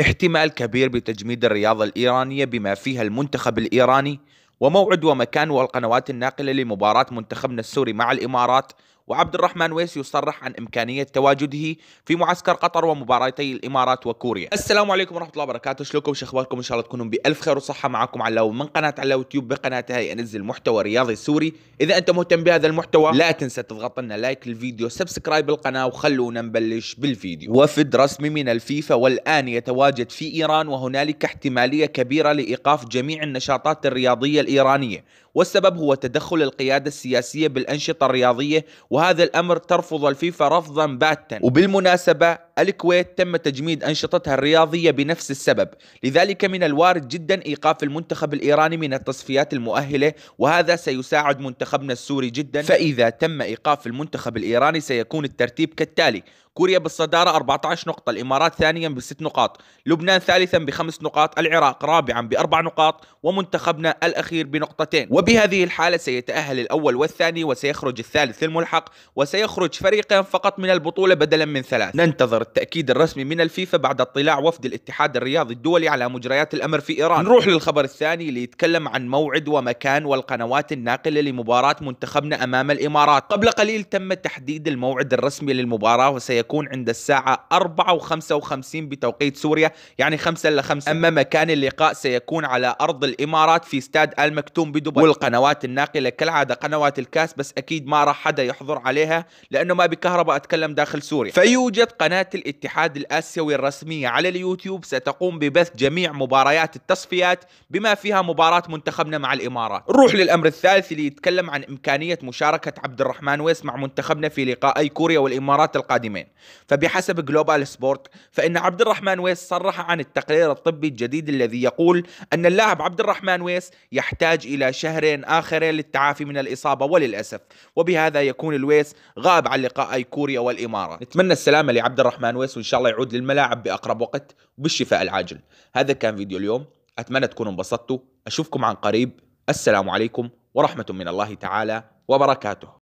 احتمال كبير بتجميد الرياضة الإيرانية بما فيها المنتخب الإيراني وموعد ومكان والقنوات الناقلة لمباراة منتخبنا السوري مع الإمارات وعبد الرحمن ويس يصرح عن إمكانية تواجده في معسكر قطر ومباراتي الإمارات وكوريا السلام عليكم ورحمة الله وبركاته شلوكم شخباركم إن شاء الله تكونوا بألف خير وصحة معكم على من قناة على يوتيوب بقناتها أنزل محتوى رياضي سوري إذا أنت مهتم بهذا المحتوى لا تنسى تضغط لنا لايك للفيديو سبسكرايب القناة وخلونا نبلش بالفيديو وفد رسمي من الفيفا والآن يتواجد في إيران وهنالك احتمالية كبيرة لإيقاف جميع النشاطات الرياضية الإيرانية والسبب هو تدخل القيادة السياسية بالأنشطة الرياضية وهذا الأمر ترفض الفيفا رفضا باتا وبالمناسبة الكويت تم تجميد أنشطتها الرياضية بنفس السبب لذلك من الوارد جدا إيقاف المنتخب الإيراني من التصفيات المؤهلة وهذا سيساعد منتخبنا السوري جدا فإذا تم إيقاف المنتخب الإيراني سيكون الترتيب كالتالي كوريا بالصدارة 14 نقطة الإمارات ثانيا بست نقاط لبنان ثالثا بخمس نقاط العراق رابعا بأربع نقاط ومنتخبنا الأخير بنقطتين وبهذه الحالة سيتأهل الأول والثاني وسيخرج الثالث الملحق وسيخرج فريقا فقط من البطولة بدلا من ثلاث ننتظر مصدر التأكيد الرسمي من الفيفا بعد اطلاع وفد الاتحاد الرياضي الدولي على مجريات الأمر في إيران نروح للخبر الثاني اللي يتكلم عن موعد ومكان والقنوات الناقلة لمباراة منتخبنا أمام الإمارات قبل قليل تم تحديد الموعد الرسمي للمباراة وسيكون عند الساعة 4 و55 بتوقيت سوريا يعني 5 إلى 5 أما مكان اللقاء سيكون على أرض الإمارات في استاد المكتوم بدبي والقنوات الناقلة كالعادة قنوات الكاس بس أكيد ما راح حدا يحضر عليها لأنه ما بكهرباء أتكلم داخل سوريا فيوجد قناة الاتحاد الآسيوي الرسمية على اليوتيوب ستقوم ببث جميع مباريات التصفيات بما فيها مباراة منتخبنا مع الإمارات نروح للأمر الثالث اللي يتكلم عن إمكانية مشاركة عبد الرحمن ويس مع منتخبنا في لقائي كوريا والإمارات القادمين فبحسب جلوبال سبورت فإن عبد الرحمن ويس صرح عن التقرير الطبي الجديد الذي يقول أن اللاعب عبد الرحمن ويس يحتاج إلى شهرين آخرين للتعافي من الإصابة وللأسف وبهذا يكون الويس غاب عن لقائي كوريا والإمارات نتمنى السلامة لعبد الرحمن الرحمن ويس وان شاء الله يعود للملاعب باقرب وقت وبالشفاء العاجل هذا كان فيديو اليوم اتمنى تكونوا انبسطتوا اشوفكم عن قريب السلام عليكم ورحمه من الله تعالى وبركاته